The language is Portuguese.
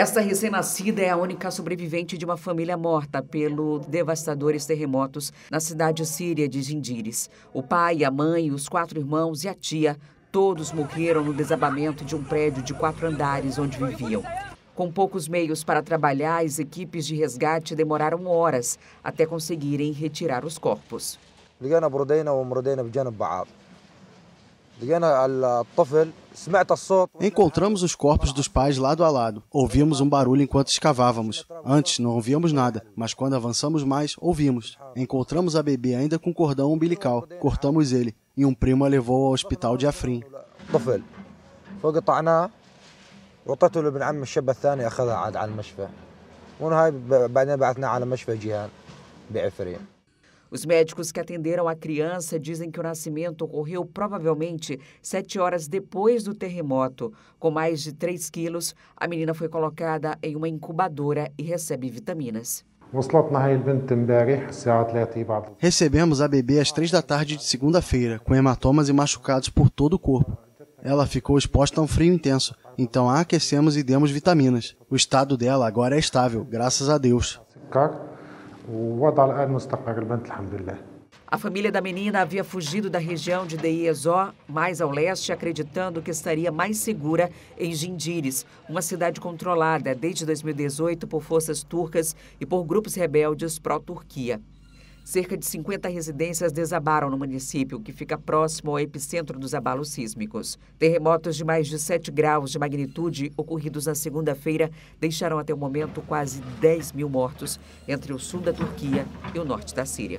Esta recém-nascida é a única sobrevivente de uma família morta pelo devastadores terremotos na cidade síria de Jindires. O pai, a mãe, os quatro irmãos e a tia, todos morreram no desabamento de um prédio de quatro andares onde viviam. Com poucos meios para trabalhar, as equipes de resgate demoraram horas até conseguirem retirar os corpos. Encontramos os corpos dos pais lado a lado. Ouvimos um barulho enquanto escavávamos. Antes não ouvíamos nada, mas quando avançamos mais, ouvimos. Encontramos a bebê ainda com cordão umbilical. Cortamos ele e um primo a levou ao hospital de Afrin. Os médicos que atenderam a criança dizem que o nascimento ocorreu provavelmente sete horas depois do terremoto. Com mais de 3 quilos, a menina foi colocada em uma incubadora e recebe vitaminas. Recebemos a bebê às três da tarde de segunda-feira, com hematomas e machucados por todo o corpo. Ela ficou exposta a um frio intenso, então a aquecemos e demos vitaminas. O estado dela agora é estável, graças a Deus. A família da menina havia fugido da região de Deiezó, mais ao leste, acreditando que estaria mais segura em Gindires, uma cidade controlada desde 2018 por forças turcas e por grupos rebeldes pró-Turquia cerca de 50 residências desabaram no município, que fica próximo ao epicentro dos abalos sísmicos. Terremotos de mais de 7 graus de magnitude ocorridos na segunda-feira deixaram até o momento quase 10 mil mortos entre o sul da Turquia e o norte da Síria.